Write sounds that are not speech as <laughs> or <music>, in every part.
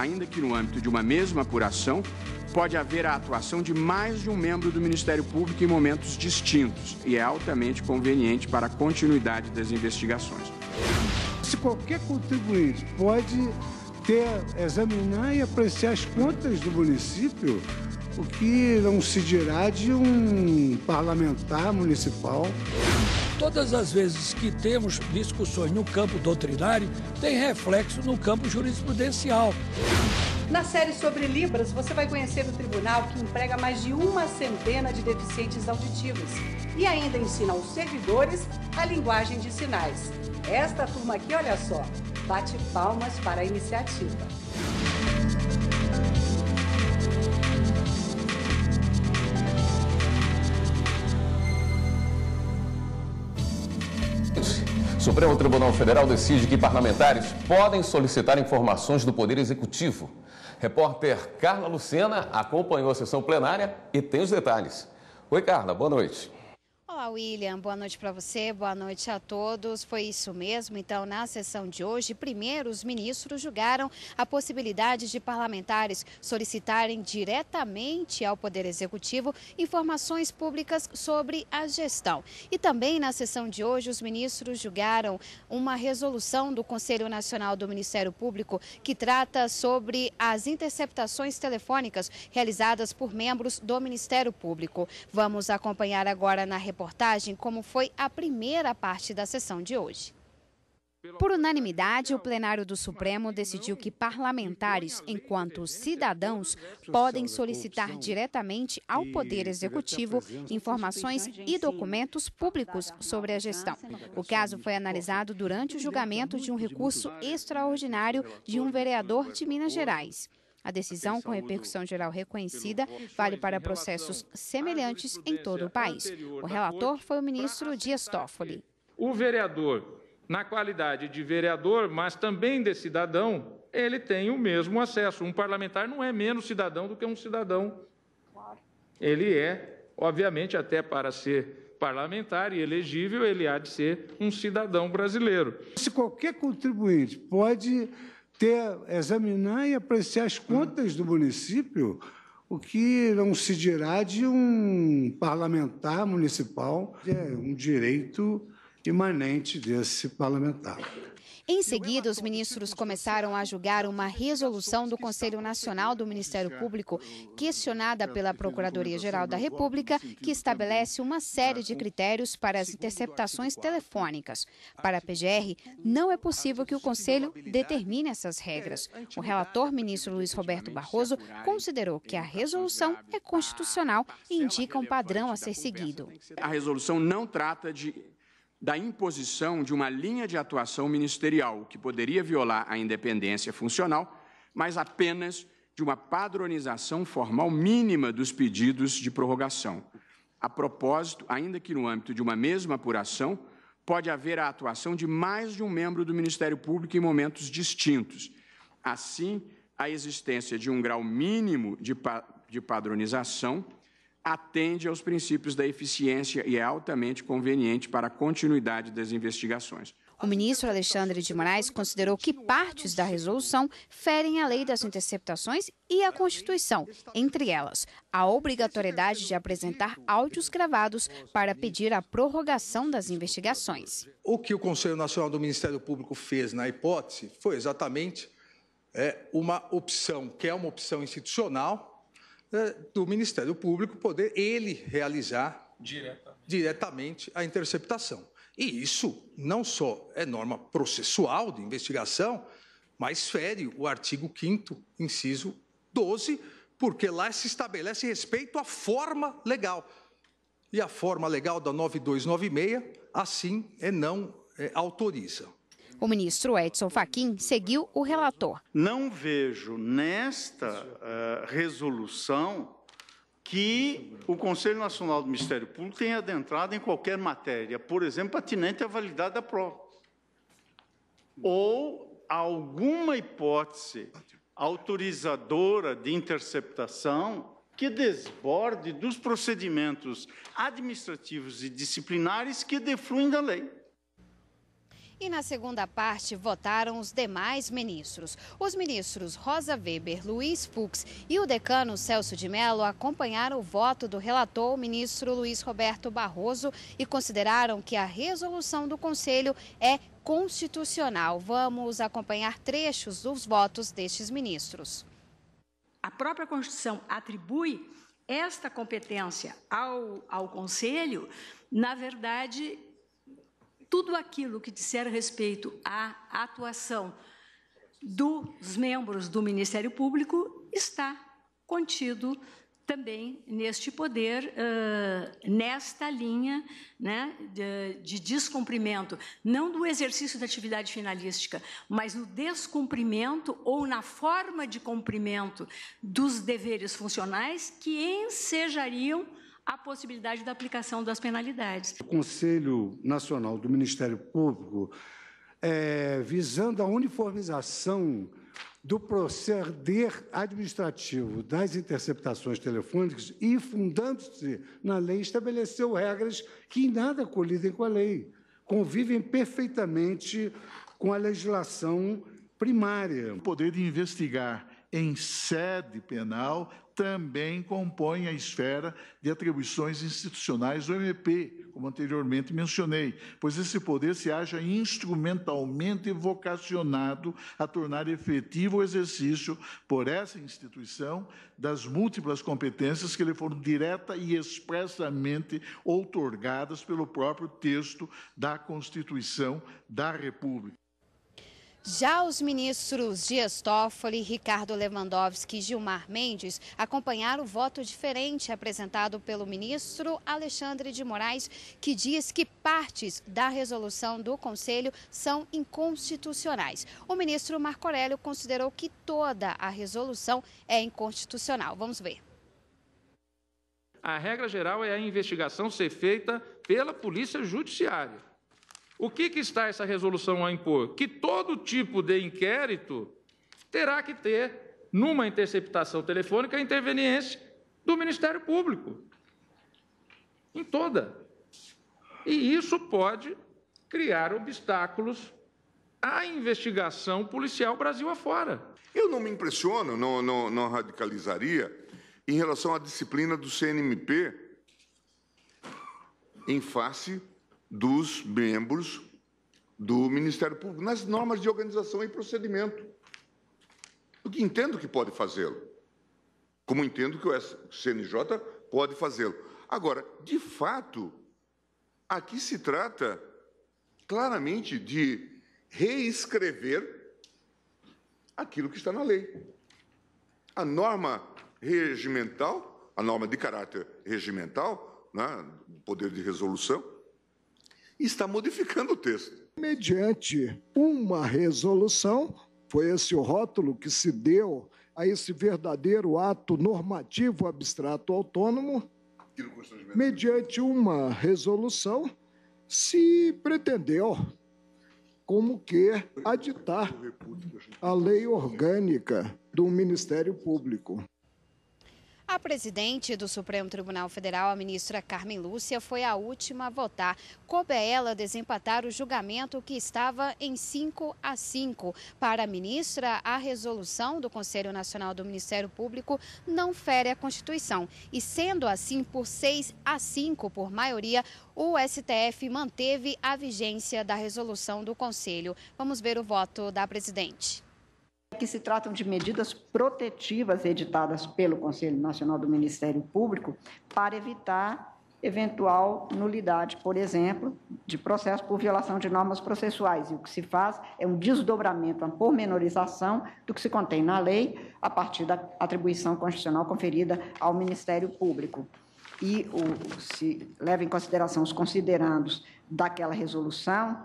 ainda que no âmbito de uma mesma apuração, pode haver a atuação de mais de um membro do Ministério Público em momentos distintos e é altamente conveniente para a continuidade das investigações. Se qualquer contribuinte pode ter, examinar e apreciar as contas do município, o que não se dirá de um parlamentar municipal todas as vezes que temos discussões no campo doutrinário, tem reflexo no campo jurisprudencial. Na série sobre Libras, você vai conhecer o tribunal que emprega mais de uma centena de deficientes auditivos e ainda ensina aos servidores a linguagem de sinais. Esta turma aqui, olha só, bate palmas para a iniciativa. Supremo Tribunal Federal decide que parlamentares podem solicitar informações do Poder Executivo. Repórter Carla Lucena acompanhou a sessão plenária e tem os detalhes. Oi, Carla, boa noite. Olá, William. Boa noite para você, boa noite a todos. Foi isso mesmo. Então, na sessão de hoje, primeiro os ministros julgaram a possibilidade de parlamentares solicitarem diretamente ao Poder Executivo informações públicas sobre a gestão. E também na sessão de hoje, os ministros julgaram uma resolução do Conselho Nacional do Ministério Público que trata sobre as interceptações telefônicas realizadas por membros do Ministério Público. Vamos acompanhar agora na reportagem reportagem como foi a primeira parte da sessão de hoje. Por unanimidade, o plenário do Supremo decidiu que parlamentares, enquanto cidadãos, podem solicitar diretamente ao Poder Executivo informações e documentos públicos sobre a gestão. O caso foi analisado durante o julgamento de um recurso extraordinário de um vereador de Minas Gerais. A decisão, com repercussão geral reconhecida, vale para processos semelhantes em todo o país. O relator foi o ministro Dias Toffoli. O vereador, na qualidade de vereador, mas também de cidadão, ele tem o mesmo acesso. Um parlamentar não é menos cidadão do que um cidadão. Ele é, obviamente, até para ser parlamentar e elegível, ele há de ser um cidadão brasileiro. Se qualquer contribuinte pode ter, examinar e apreciar as contas do município, o que não se dirá de um parlamentar municipal, é um direito imanente desse parlamentar. Em seguida, os ministros começaram a julgar uma resolução do Conselho Nacional do Ministério Público, questionada pela Procuradoria-Geral da República, que estabelece uma série de critérios para as interceptações telefônicas. Para a PGR, não é possível que o Conselho determine essas é regras. O relator, ministro Luiz Roberto Barroso, considerou que a resolução é constitucional e indica um padrão a ser seguido. A resolução não trata de da imposição de uma linha de atuação ministerial que poderia violar a independência funcional, mas apenas de uma padronização formal mínima dos pedidos de prorrogação. A propósito, ainda que no âmbito de uma mesma apuração, pode haver a atuação de mais de um membro do Ministério Público em momentos distintos. Assim, a existência de um grau mínimo de, pa de padronização atende aos princípios da eficiência e é altamente conveniente para a continuidade das investigações. O ministro Alexandre de Moraes considerou que partes da resolução ferem a lei das interceptações e a Constituição, entre elas a obrigatoriedade de apresentar áudios gravados para pedir a prorrogação das investigações. O que o Conselho Nacional do Ministério Público fez na hipótese foi exatamente é, uma opção, que é uma opção institucional, eh, do Ministério Público poder ele realizar diretamente, diretamente a interceptação. E isso não só é norma processual de investigação, mas fere o artigo 5 inciso 12, porque lá se estabelece respeito à forma legal. E a forma legal da 9296, assim, é não é, autoriza. O ministro Edson Fachin seguiu o relator. Não vejo nesta uh, resolução que o Conselho Nacional do Ministério Público tenha adentrado em qualquer matéria, por exemplo, atinente à validade da prova. Ou alguma hipótese autorizadora de interceptação que desborde dos procedimentos administrativos e disciplinares que defluem da lei. E na segunda parte votaram os demais ministros. Os ministros Rosa Weber, Luiz Fux e o decano Celso de Mello acompanharam o voto do relator, o ministro Luiz Roberto Barroso, e consideraram que a resolução do Conselho é constitucional. Vamos acompanhar trechos dos votos destes ministros. A própria Constituição atribui esta competência ao, ao Conselho, na verdade, tudo aquilo que disser a respeito à atuação dos membros do Ministério Público está contido também neste poder, uh, nesta linha né, de, de, descumprimento, não do exercício da atividade finalística, mas no descumprimento ou na forma de cumprimento dos deveres funcionais que ensejariam a possibilidade da aplicação das penalidades. O Conselho Nacional do Ministério Público, é, visando a uniformização do proceder administrativo das interceptações telefônicas e, fundando-se na lei, estabeleceu regras que em nada colidem com a lei, convivem perfeitamente com a legislação primária. O poder de investigar em sede penal também compõem a esfera de atribuições institucionais do MP, como anteriormente mencionei, pois esse poder se haja instrumentalmente vocacionado a tornar efetivo o exercício por essa instituição das múltiplas competências que lhe foram direta e expressamente outorgadas pelo próprio texto da Constituição da República. Já os ministros Dias Toffoli, Ricardo Lewandowski e Gilmar Mendes acompanharam o voto diferente apresentado pelo ministro Alexandre de Moraes, que diz que partes da resolução do Conselho são inconstitucionais. O ministro Marco Aurélio considerou que toda a resolução é inconstitucional. Vamos ver. A regra geral é a investigação ser feita pela Polícia Judiciária o que, que está essa resolução a impor? Que todo tipo de inquérito terá que ter, numa interceptação telefônica, a interveniência do Ministério Público. Em toda. E isso pode criar obstáculos à investigação policial Brasil afora. Eu não me impressiono, não, não, não radicalizaria em relação à disciplina do CNMP em face dos membros do Ministério Público, nas normas de organização e procedimento. Porque entendo que pode fazê-lo, como entendo que o CNJ pode fazê-lo. Agora, de fato, aqui se trata claramente de reescrever aquilo que está na lei. A norma regimental, a norma de caráter regimental, né, poder de resolução, está modificando o texto. Mediante uma resolução, foi esse o rótulo que se deu a esse verdadeiro ato normativo abstrato autônomo, mediante uma resolução, se pretendeu como que aditar a lei orgânica do Ministério Público. A presidente do Supremo Tribunal Federal, a ministra Carmen Lúcia, foi a última a votar. Coube a ela desempatar o julgamento que estava em 5 a 5. Para a ministra, a resolução do Conselho Nacional do Ministério Público não fere a Constituição. E sendo assim, por 6 a 5, por maioria, o STF manteve a vigência da resolução do Conselho. Vamos ver o voto da presidente que se tratam de medidas protetivas editadas pelo Conselho Nacional do Ministério Público para evitar eventual nulidade, por exemplo, de processo por violação de normas processuais. E o que se faz é um desdobramento, uma pormenorização do que se contém na lei a partir da atribuição constitucional conferida ao Ministério Público. E o, se leva em consideração os considerandos daquela resolução,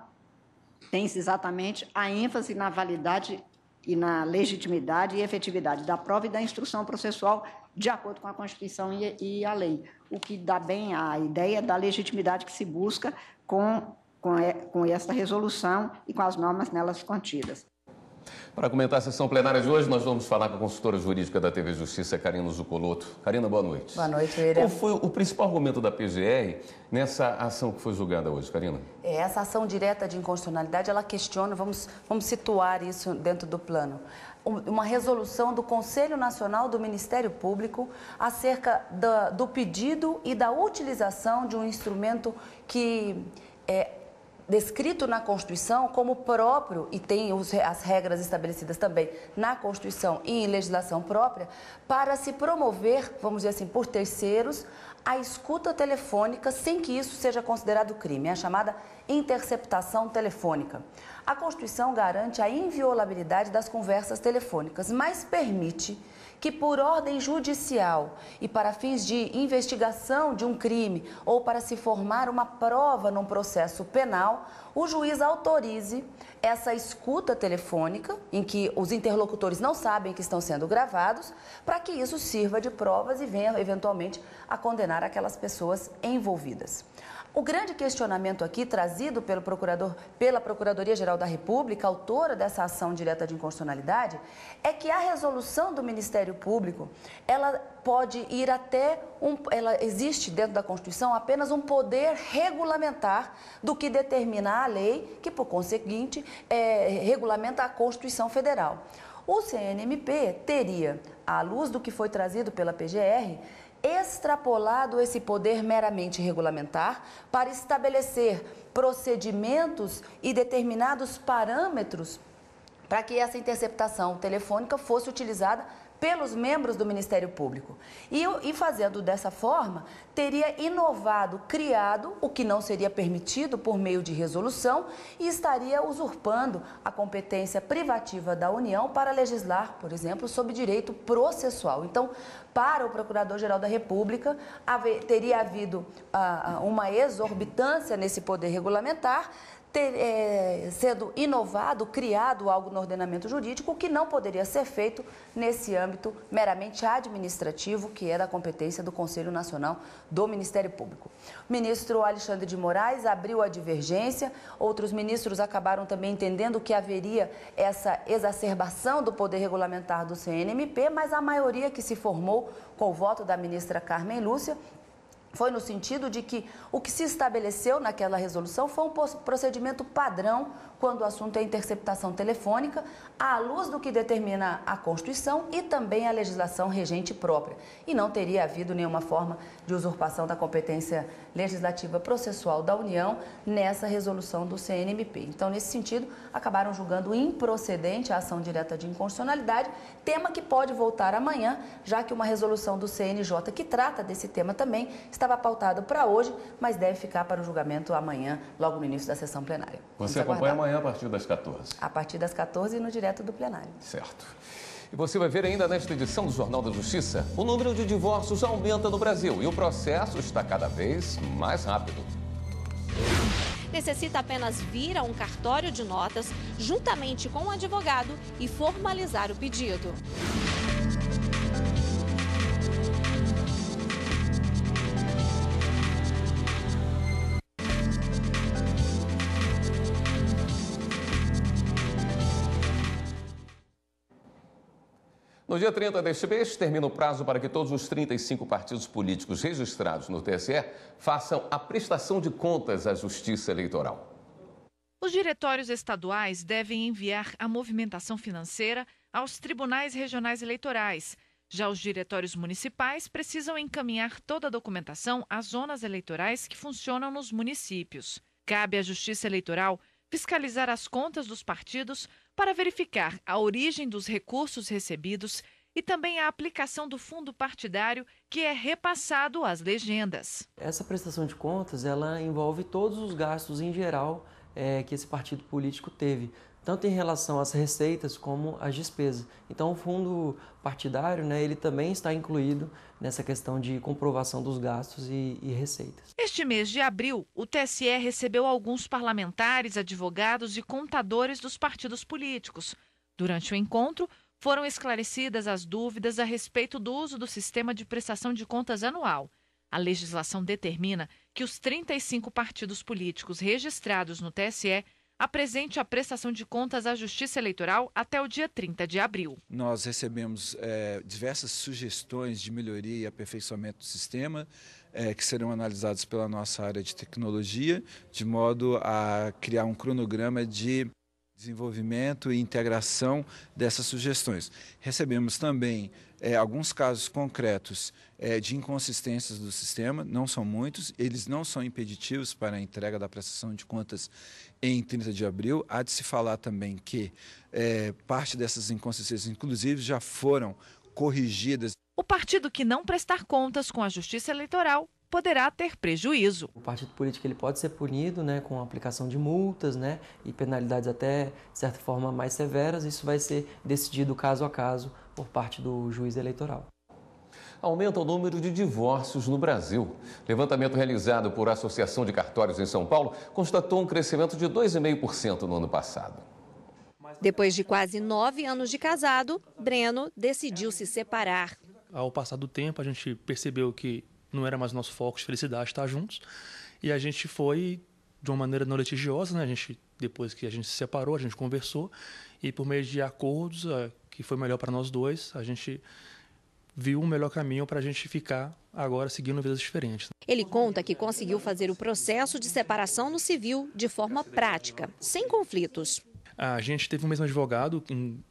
tem-se exatamente a ênfase na validade e na legitimidade e efetividade da prova e da instrução processual de acordo com a Constituição e, e a lei, o que dá bem à ideia da legitimidade que se busca com, com, com esta resolução e com as normas nelas contidas. Para comentar a sessão plenária de hoje, nós vamos falar com a consultora jurídica da TV Justiça, Karina Zucoloto. Karina, boa noite. Boa noite, Miriam. Qual foi o principal argumento da PGR nessa ação que foi julgada hoje, Karina? É, essa ação direta de inconstitucionalidade, ela questiona, vamos, vamos situar isso dentro do plano uma resolução do Conselho Nacional do Ministério Público acerca da, do pedido e da utilização de um instrumento que é, descrito na Constituição como próprio, e tem as regras estabelecidas também na Constituição e em legislação própria, para se promover, vamos dizer assim, por terceiros, a escuta telefônica sem que isso seja considerado crime, é a chamada interceptação telefônica. A Constituição garante a inviolabilidade das conversas telefônicas, mas permite que, por ordem judicial e para fins de investigação de um crime ou para se formar uma prova num processo penal, o juiz autorize essa escuta telefônica, em que os interlocutores não sabem que estão sendo gravados, para que isso sirva de provas e venha eventualmente a condenar aquelas pessoas envolvidas. O grande questionamento aqui trazido pelo procurador, pela Procuradoria-Geral da República, autora dessa ação direta de inconstitucionalidade, é que a resolução do Ministério Público, ela pode ir até um, ela existe dentro da Constituição apenas um poder regulamentar do que determina a lei, que por conseguinte é, regulamenta a Constituição Federal. O CNMP teria, à luz do que foi trazido pela PGR, extrapolado esse poder meramente regulamentar para estabelecer procedimentos e determinados parâmetros para que essa interceptação telefônica fosse utilizada pelos membros do Ministério Público. E, e fazendo dessa forma, teria inovado, criado o que não seria permitido por meio de resolução e estaria usurpando a competência privativa da União para legislar, por exemplo, sobre direito processual. Então, para o Procurador-Geral da República, haver, teria havido ah, ah uma exorbitância nesse poder regulamentar, ter, é, sendo inovado, criado algo no ordenamento jurídico que não poderia ser feito nesse âmbito meramente administrativo, que é da competência do Conselho Nacional do Ministério Público. O ministro Alexandre de Moraes abriu a divergência, outros ministros acabaram também entendendo que haveria essa exacerbação do poder regulamentar do CNMP, mas a maioria que se formou com o voto da ministra Carmen Lúcia foi no sentido de que o que se estabeleceu naquela resolução foi um procedimento padrão quando o assunto é interceptação telefônica, à luz do que determina a Constituição e também a legislação regente própria. E não teria havido nenhuma forma de usurpação da competência legislativa processual da União nessa resolução do CNMP. Então, nesse sentido, acabaram julgando improcedente a ação direta de inconstitucionalidade, tema que pode voltar amanhã, já que uma resolução do CNJ que trata desse tema também está estava pautado para hoje, mas deve ficar para o julgamento amanhã, logo no início da sessão plenária. você acompanha amanhã a partir das 14? A partir das 14 e no direto do plenário. Certo. E você vai ver ainda nesta edição do Jornal da Justiça, o número de divórcios aumenta no Brasil e o processo está cada vez mais rápido necessita apenas vir a um cartório de notas juntamente com o um advogado e formalizar o pedido. No dia 30 deste mês, termina o prazo para que todos os 35 partidos políticos registrados no TSE façam a prestação de contas à Justiça Eleitoral. Os diretórios estaduais devem enviar a movimentação financeira aos tribunais regionais eleitorais. Já os diretórios municipais precisam encaminhar toda a documentação às zonas eleitorais que funcionam nos municípios. Cabe à Justiça Eleitoral fiscalizar as contas dos partidos para verificar a origem dos recursos recebidos e também a aplicação do fundo partidário que é repassado às legendas. Essa prestação de contas, ela envolve todos os gastos em geral é, que esse partido político teve, tanto em relação às receitas como às despesas. Então, o fundo partidário, né, ele também está incluído nessa questão de comprovação dos gastos e, e receitas. Este mês de abril, o TSE recebeu alguns parlamentares, advogados e contadores dos partidos políticos. Durante o encontro, foram esclarecidas as dúvidas a respeito do uso do sistema de prestação de contas anual. A legislação determina que os 35 partidos políticos registrados no TSE apresente a prestação de contas à Justiça Eleitoral até o dia 30 de abril. Nós recebemos é, diversas sugestões de melhoria e aperfeiçoamento do sistema, é, que serão analisados pela nossa área de tecnologia, de modo a criar um cronograma de desenvolvimento e integração dessas sugestões. Recebemos também é, alguns casos concretos é, de inconsistências do sistema, não são muitos, eles não são impeditivos para a entrega da prestação de contas em 30 de abril. Há de se falar também que é, parte dessas inconsistências, inclusive, já foram corrigidas. O partido que não prestar contas com a Justiça Eleitoral poderá ter prejuízo. O partido político ele pode ser punido, né, com a aplicação de multas, né, e penalidades até de certa forma mais severas. Isso vai ser decidido caso a caso por parte do juiz eleitoral aumenta o número de divórcios no Brasil. Levantamento realizado por Associação de Cartórios em São Paulo constatou um crescimento de 2,5% no ano passado. Depois de quase nove anos de casado, Breno decidiu se separar. Ao passar do tempo, a gente percebeu que não era mais nosso foco de felicidade estar juntos e a gente foi de uma maneira não litigiosa, né? A gente depois que a gente se separou, a gente conversou e por meio de acordos que foi melhor para nós dois. A gente viu um melhor caminho para a gente ficar agora seguindo vidas diferentes. Né? Ele conta que conseguiu fazer o processo de separação no civil de forma prática, sem conflitos. A gente teve o mesmo advogado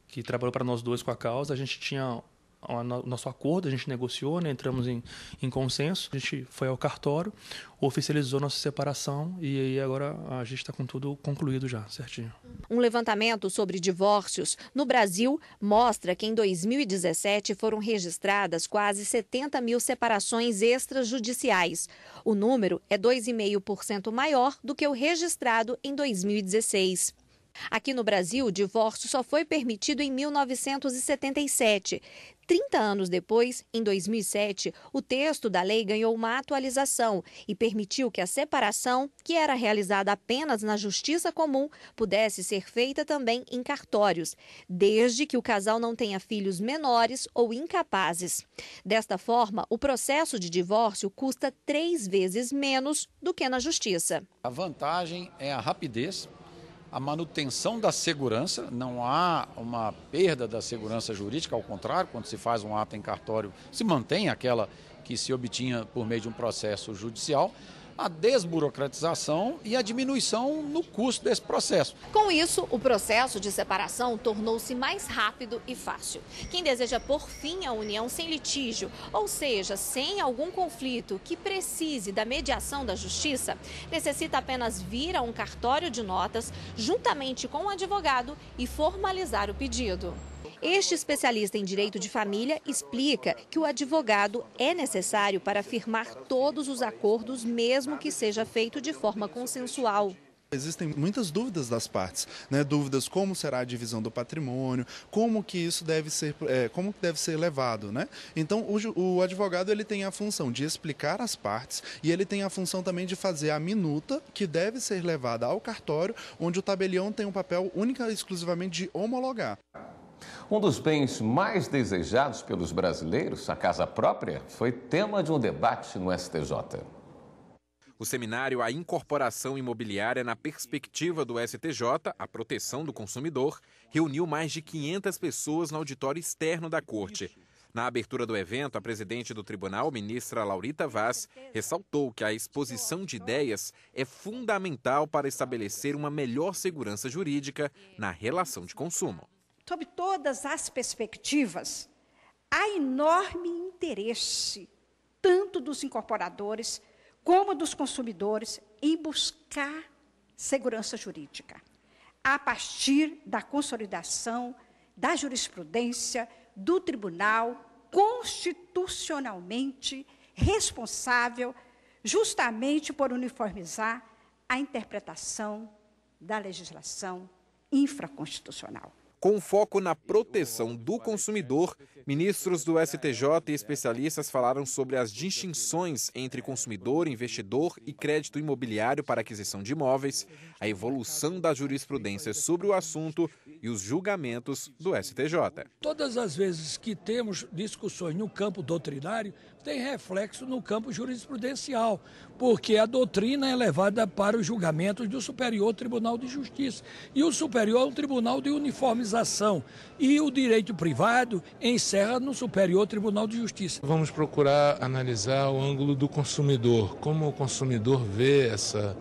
que trabalhou para nós dois com a causa. A gente tinha o nosso acordo, a gente negociou, né? entramos em, em consenso, a gente foi ao cartório, oficializou nossa separação e aí agora a gente está com tudo concluído já, certinho. Um levantamento sobre divórcios no Brasil mostra que em 2017 foram registradas quase 70 mil separações extrajudiciais. O número é 2,5% maior do que o registrado em 2016. Aqui no Brasil, o divórcio só foi permitido em 1977. 30 anos depois, em 2007, o texto da lei ganhou uma atualização e permitiu que a separação, que era realizada apenas na justiça comum, pudesse ser feita também em cartórios, desde que o casal não tenha filhos menores ou incapazes. Desta forma, o processo de divórcio custa três vezes menos do que na justiça. A vantagem é a rapidez a manutenção da segurança, não há uma perda da segurança jurídica, ao contrário, quando se faz um ato em cartório, se mantém aquela que se obtinha por meio de um processo judicial, a desburocratização e a diminuição no custo desse processo. Com isso, o processo de separação tornou-se mais rápido e fácil. Quem deseja por fim a união sem litígio, ou seja, sem algum conflito que precise da mediação da justiça, necessita apenas vir a um cartório de notas juntamente com o advogado e formalizar o pedido. Este especialista em direito de família explica que o advogado é necessário para firmar todos os acordos, mesmo que seja feito de forma consensual. Existem muitas dúvidas das partes, né? dúvidas como será a divisão do patrimônio, como que isso deve ser, é, como deve ser levado, né? Então o, o, advogado ele tem a função de explicar as partes e ele tem a função também de fazer a minuta que deve ser levada ao cartório, onde o tabelião tem um papel única e exclusivamente de homologar. Um dos bens mais desejados pelos brasileiros, a casa própria, foi tema de um debate no STJ. O seminário A Incorporação Imobiliária na Perspectiva do STJ, a Proteção do Consumidor, reuniu mais de 500 pessoas no auditório externo da Corte. Na abertura do evento, a presidente do tribunal, ministra Laurita Vaz, ressaltou que a exposição de ideias é fundamental para estabelecer uma melhor segurança jurídica na relação de consumo sob todas as perspectivas, há enorme interesse, tanto dos incorporadores como dos consumidores, em buscar segurança jurídica, a partir da consolidação da jurisprudência do tribunal constitucionalmente responsável justamente por uniformizar a interpretação da legislação infraconstitucional. Com foco na proteção do consumidor, ministros do STJ e especialistas falaram sobre as distinções entre consumidor, investidor e crédito imobiliário para aquisição de imóveis, a evolução da jurisprudência sobre o assunto e os julgamentos do STJ. Todas as vezes que temos discussões no campo doutrinário, tem reflexo no campo jurisprudencial, porque a doutrina é levada para os julgamentos do Superior Tribunal de Justiça. E o Superior é um tribunal de uniformização. E o direito privado encerra no Superior Tribunal de Justiça. Vamos procurar analisar o ângulo do consumidor, como o consumidor vê essa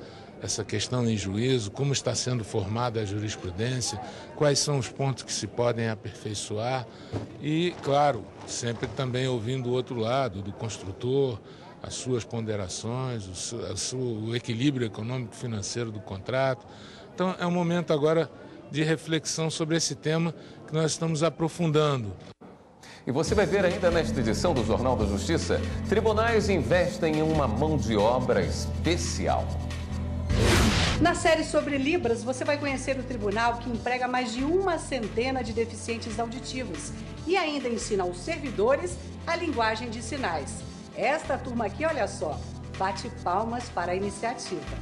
essa questão em juízo, como está sendo formada a jurisprudência, quais são os pontos que se podem aperfeiçoar e, claro, sempre também ouvindo o outro lado, do construtor, as suas ponderações, o, seu, sua, o equilíbrio econômico-financeiro do contrato. Então, é um momento agora de reflexão sobre esse tema que nós estamos aprofundando. E você vai ver ainda nesta edição do Jornal da Justiça: tribunais investem em uma mão de obra especial. Na série sobre Libras, você vai conhecer o tribunal que emprega mais de uma centena de deficientes auditivos e ainda ensina aos servidores a linguagem de sinais. Esta turma aqui, olha só, bate palmas para a iniciativa.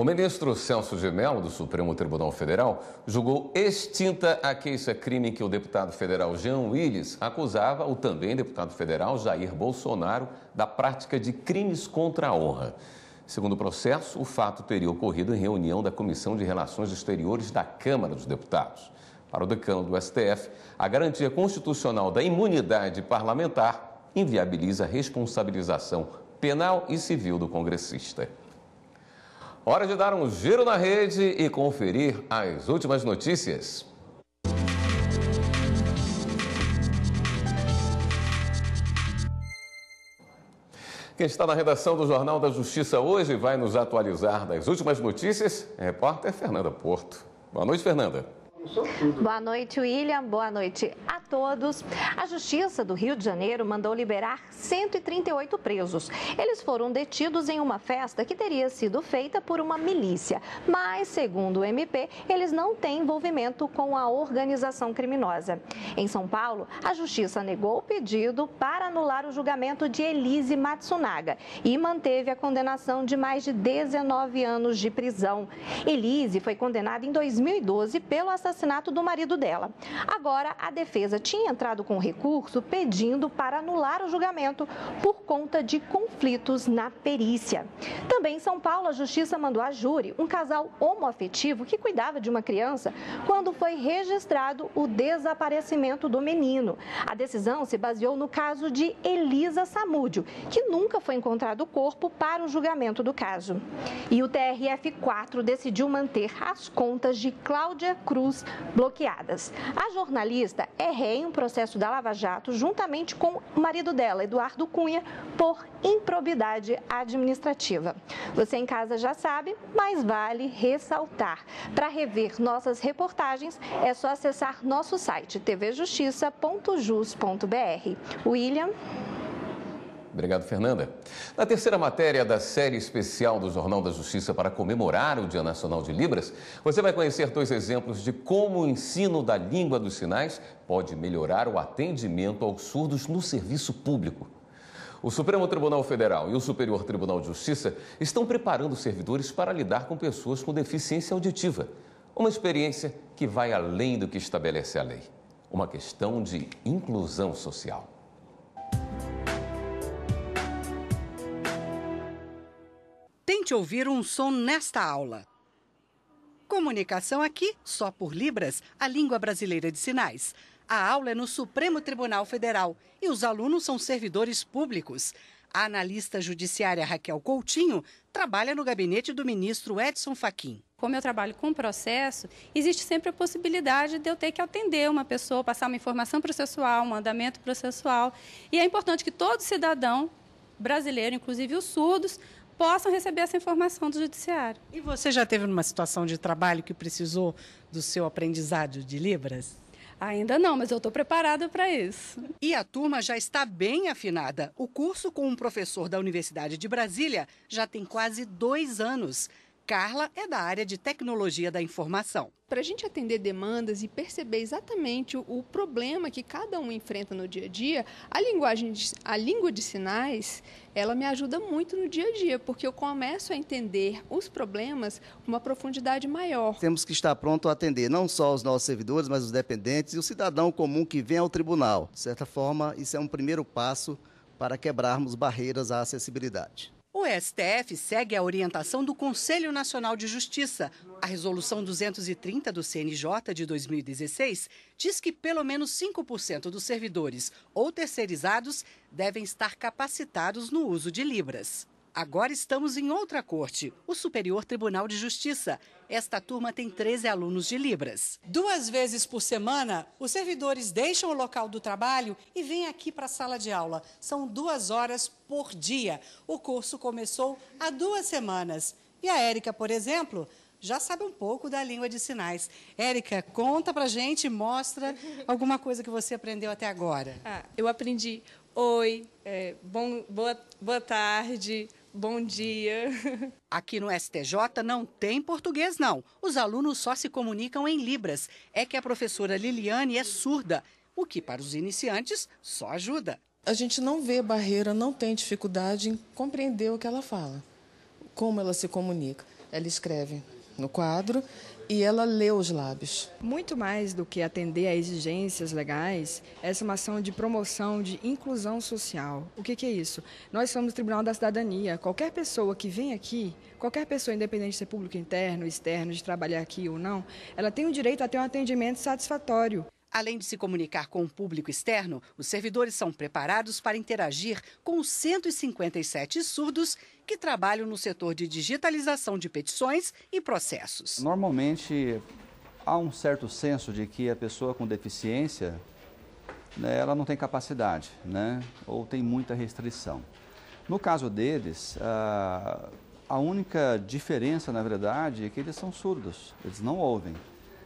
O ministro Celso de Mello, do Supremo Tribunal Federal, julgou extinta a queixa-crime em que o deputado federal Jean Willis acusava o também deputado federal Jair Bolsonaro da prática de crimes contra a honra. Segundo o processo, o fato teria ocorrido em reunião da Comissão de Relações Exteriores da Câmara dos Deputados. Para o decano do STF, a garantia constitucional da imunidade parlamentar inviabiliza a responsabilização penal e civil do congressista. Hora de dar um giro na rede e conferir as últimas notícias. Quem está na redação do Jornal da Justiça hoje vai nos atualizar das últimas notícias. É a repórter Fernanda Porto. Boa noite, Fernanda. Boa noite, William. Boa noite a todos. A Justiça do Rio de Janeiro mandou liberar 138 presos. Eles foram detidos em uma festa que teria sido feita por uma milícia. Mas, segundo o MP, eles não têm envolvimento com a organização criminosa. Em São Paulo, a Justiça negou o pedido para anular o julgamento de Elise Matsunaga e manteve a condenação de mais de 19 anos de prisão. Elise foi condenada em 2012 pelo assassinato assassinato do marido dela. Agora, a defesa tinha entrado com recurso pedindo para anular o julgamento por conta de conflitos na perícia. Também em São Paulo, a justiça mandou a júri um casal homoafetivo que cuidava de uma criança quando foi registrado o desaparecimento do menino. A decisão se baseou no caso de Elisa Samúdio, que nunca foi encontrado o corpo para o julgamento do caso. E o TRF4 decidiu manter as contas de Cláudia Cruz bloqueadas. A jornalista é ré em um processo da Lava Jato juntamente com o marido dela, Eduardo Cunha, por improbidade administrativa. Você em casa já sabe, mas vale ressaltar. Para rever nossas reportagens, é só acessar nosso site tvjustiça.jus.br. William Obrigado, Fernanda. Na terceira matéria da série especial do Jornal da Justiça para comemorar o Dia Nacional de Libras, você vai conhecer dois exemplos de como o ensino da língua dos sinais pode melhorar o atendimento aos surdos no serviço público. O Supremo Tribunal Federal e o Superior Tribunal de Justiça estão preparando servidores para lidar com pessoas com deficiência auditiva. Uma experiência que vai além do que estabelece a lei. Uma questão de inclusão social. Tente ouvir um som nesta aula. Comunicação aqui, só por Libras, a língua brasileira de sinais. A aula é no Supremo Tribunal Federal e os alunos são servidores públicos. A analista judiciária Raquel Coutinho trabalha no gabinete do ministro Edson Fachin. Como eu trabalho com processo, existe sempre a possibilidade de eu ter que atender uma pessoa, passar uma informação processual, um andamento processual. E é importante que todo cidadão brasileiro, inclusive os surdos, possam receber essa informação do judiciário. E você já teve uma situação de trabalho que precisou do seu aprendizado de Libras? Ainda não, mas eu estou preparada para isso. E a turma já está bem afinada. O curso com um professor da Universidade de Brasília já tem quase dois anos. Carla é da área de tecnologia da informação. Para a gente atender demandas e perceber exatamente o, o, problema que cada um enfrenta no dia a dia, a linguagem, de, a língua de sinais, ela me ajuda muito no dia a dia, porque eu começo a entender os problemas com uma profundidade maior. Temos que estar pronto a atender não só os nossos servidores, mas os dependentes e o cidadão comum que vem ao tribunal. De certa forma, isso é um primeiro passo para quebrarmos barreiras à acessibilidade. O STF segue a orientação do Conselho Nacional de Justiça. A Resolução 230 do CNJ de 2016 diz que pelo menos 5% dos servidores ou terceirizados devem estar capacitados no uso de Libras. Agora estamos em outra corte, o Superior Tribunal de Justiça. Esta turma tem 13 alunos de Libras. Duas vezes por semana, os servidores deixam o local do trabalho e vêm aqui para a sala de aula. São duas horas por dia. O curso começou há duas semanas. E a Érica, por exemplo, já sabe um pouco da língua de sinais. Érica, conta pra gente, mostra alguma coisa que você aprendeu até agora. Ah, eu aprendi oi, é, bom, boa, boa tarde, Bom dia. <laughs> Aqui no STJ não tem português, não. Os alunos só se comunicam em Libras. É que a professora Liliane é surda, o que para os iniciantes só ajuda. A gente não vê barreira, não tem dificuldade em compreender o que ela fala, como ela se comunica. Ela escreve no quadro e ela leu os lábios. Muito mais do que atender a exigências legais, essa é uma ação de promoção de inclusão social. O que, que é isso? Nós somos o Tribunal da Cidadania. Qualquer pessoa que vem aqui, qualquer pessoa, independente de ser público interno, externo, de trabalhar aqui ou não, ela tem o direito a ter um atendimento satisfatório. Além de se comunicar com o público externo, os servidores são preparados para interagir com os 157 surdos que trabalham no setor de digitalização de petições e processos. Normalmente há um certo senso de que a pessoa com deficiência né, ela não tem capacidade, né, ou tem muita restrição. No caso deles, a, ah, a única diferença, na verdade, é que eles são surdos, eles não ouvem,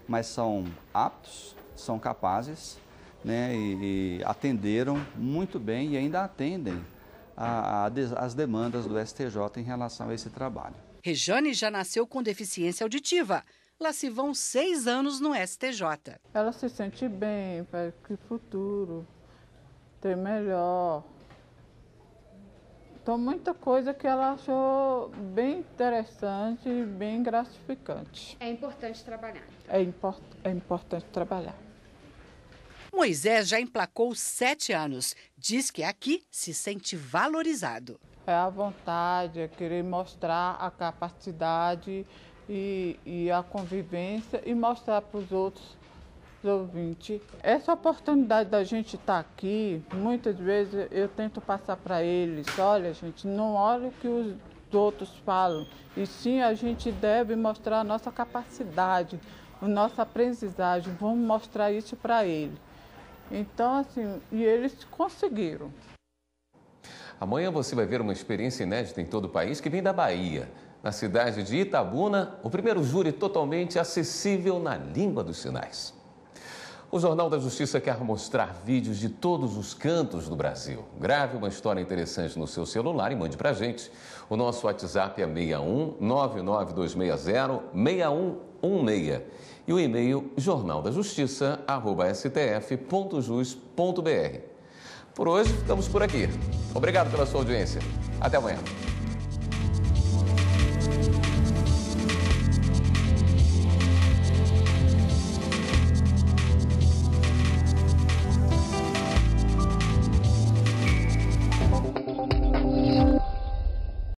mas são aptos, são capazes né, e, e atenderam muito bem e ainda atendem a, a, as demandas do STJ em relação a esse trabalho. Rejane já nasceu com deficiência auditiva. Lá se vão seis anos no STJ. Ela se sente bem, para que futuro ter melhor. Então, muita coisa que ela achou bem interessante e bem gratificante. É importante trabalhar. É, import, é importante trabalhar. Moisés já emplacou sete anos. Diz que aqui se sente valorizado. É a vontade, é querer mostrar a capacidade e, e a convivência e mostrar para os outros ouvintes. Essa oportunidade da gente estar tá aqui, muitas vezes eu tento passar para eles, olha gente, não olha o que os outros falam, e sim a gente deve mostrar a nossa capacidade, a nossa aprendizagem, vamos mostrar isso para ele. Então, assim, e eles conseguiram. Amanhã você vai ver uma experiência inédita em todo o país que vem da Bahia. Na cidade de Itabuna, o primeiro júri totalmente acessível na língua dos sinais. O Jornal da Justiça quer mostrar vídeos de todos os cantos do Brasil. Grave uma história interessante no seu celular e mande pra gente. O nosso WhatsApp é 61 99260 6116 e o e-mail jornaldajustiça.stf.jus.br. Por hoje, ficamos por aqui. Obrigado pela sua audiência. Até amanhã.